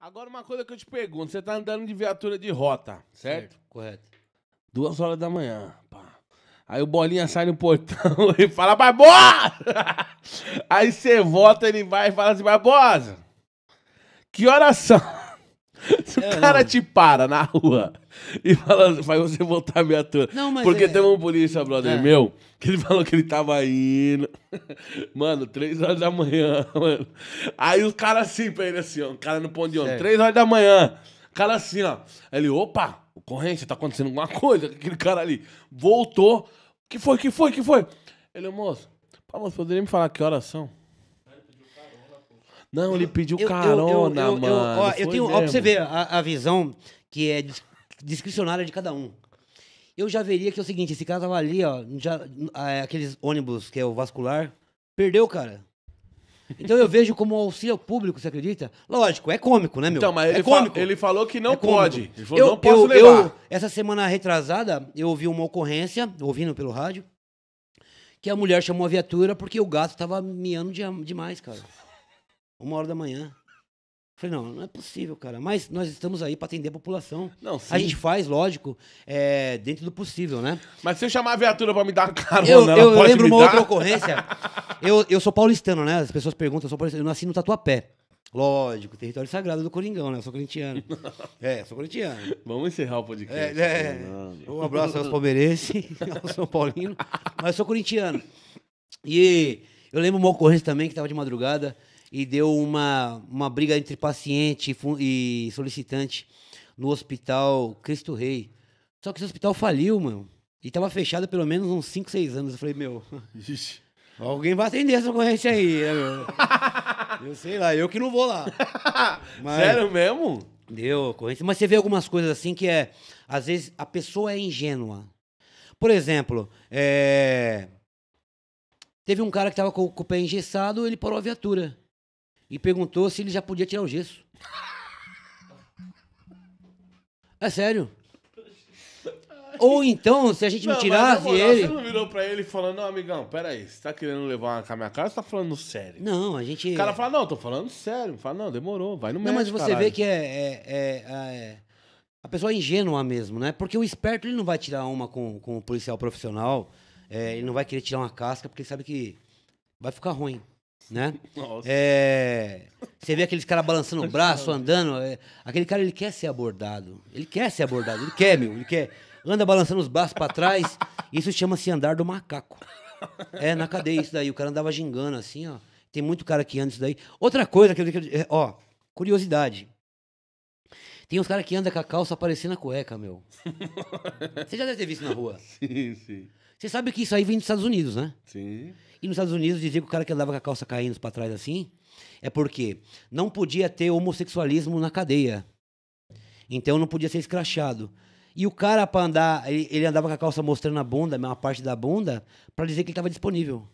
Agora, uma coisa que eu te pergunto: você tá andando de viatura de rota, certo? certo correto. Duas horas da manhã, pá. Aí o Bolinha sai no portão e fala, Barbosa! Aí você volta, ele vai e fala assim, Barbosa, que horas são? Se é, o cara não. te para na rua e fala, vai você voltar a minha turma. Não, mas Porque é... tem um polícia, brother é. meu, que ele falou que ele tava indo. Mano, três horas da manhã, mano. Aí o cara assim pra ele assim, ó. O cara no ponto de ônibus, três horas da manhã. O cara assim, ó. ele, opa, ocorrência, tá acontecendo alguma coisa. Aquele cara ali voltou. Que foi, que foi, que foi? Ele, moço, pá, moço, poderia me falar que horas são? Não, ele pediu carona, eu, eu, mano. ó, eu tenho, ó, pra você ver a, a visão que é discricionária de cada um. Eu já veria que é o seguinte, esse cara tava ali, ó, já, ah, é, aqueles ônibus que é o vascular, perdeu, cara. Então eu vejo como auxílio público, você acredita? Lógico, é cômico, né, meu? Então, mas é ele, cômico. Fa ele falou que não é pode. Ele falou, eu, não posso eu, levar. Eu, essa semana retrasada, eu ouvi uma ocorrência, ouvindo pelo rádio, que a mulher chamou a viatura porque o gato tava miando demais, cara uma hora da manhã. Falei, não, não é possível, cara. Mas nós estamos aí para atender a população. Não, sim. A gente faz, lógico, é, dentro do possível, né? Mas se eu chamar a viatura para me dar carona, eu, eu, eu lembro uma dar? outra ocorrência. eu, eu sou paulistano, né? As pessoas perguntam, eu sou paulistano. Eu nasci no Tatuapé. Lógico, território sagrado do Coringão, né? Eu sou corintiano. é, sou corintiano. Vamos encerrar o podcast. É, é. Né? Um abraço aos palmeirenses, ao São Paulino. Mas eu sou corintiano. E eu lembro uma ocorrência também que estava de madrugada e deu uma, uma briga entre paciente e solicitante no hospital Cristo Rei. Só que esse hospital faliu, mano. E tava fechado pelo menos uns 5, 6 anos. Eu falei, meu. Ixi. Alguém vai atender essa ocorrência aí, né, meu? eu sei lá, eu que não vou lá. Mas Sério mesmo? Deu ocorrência. Mas você vê algumas coisas assim que é. Às vezes a pessoa é ingênua. Por exemplo, é... teve um cara que tava com, o pé engessado, ele parou a viatura e perguntou se ele já podia tirar o gesso. É sério. Ou então, se a gente não, não tirasse moral, ele. Você não virou pra ele falando, não, amigão, peraí, você tá querendo levar uma com a minha cara ou você tá falando sério? Não, a gente. O cara fala, não, tô falando sério. Fala, não, demorou, vai no meio Não, mas você caralho. vê que é, é, é, é, A pessoa é ingênua mesmo, né? Porque o esperto ele não vai tirar uma com, com o policial profissional, é, ele não vai querer tirar uma casca, porque ele sabe que vai ficar ruim né? Nossa. É, você vê aqueles caras balançando o tá braço, andando. É, aquele cara, ele quer ser abordado. Ele quer ser abordado. Ele quer, meu. Ele quer. Anda balançando os braços para trás. Isso chama-se andar do macaco. É, na cadeia isso daí. O cara andava gingando assim, ó. Tem muito cara que anda isso daí. Outra coisa que eu... É, ó, curiosidade. Tem uns caras que andam com a calça aparecendo a cueca, meu. Você já deve ter visto na rua. Sim, sim. Você sabe que isso aí vem dos Estados Unidos, né? Sim. E nos Estados Unidos dizia que o cara que andava com a calça caindo para trás assim é porque não podia ter homossexualismo na cadeia. Então não podia ser escrachado. E o cara, para andar, ele, ele, andava com a calça mostrando a bunda, uma parte da bunda, para dizer que ele estava disponível.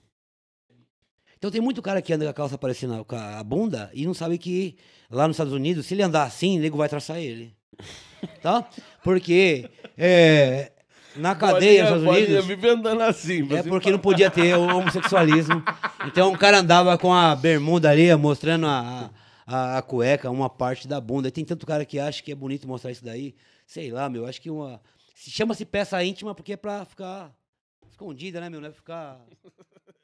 Então tem muito cara que anda com a calça aparecendo a, a bunda e não sabe que lá nos Estados Unidos, se ele andar assim, o nego vai traçar ele. Tá? Porque é, na cadeia nos Estados Unidos. assim. É assim, porque não podia ter homossexualismo. Então o cara andava com a bermuda ali, mostrando a, a, a cueca, uma parte da bunda. E tem tanto cara que acha que é bonito mostrar isso daí. Sei lá, meu, acho que uma. Chama-se peça íntima porque é pra ficar escondida, né, meu? Não é pra ficar.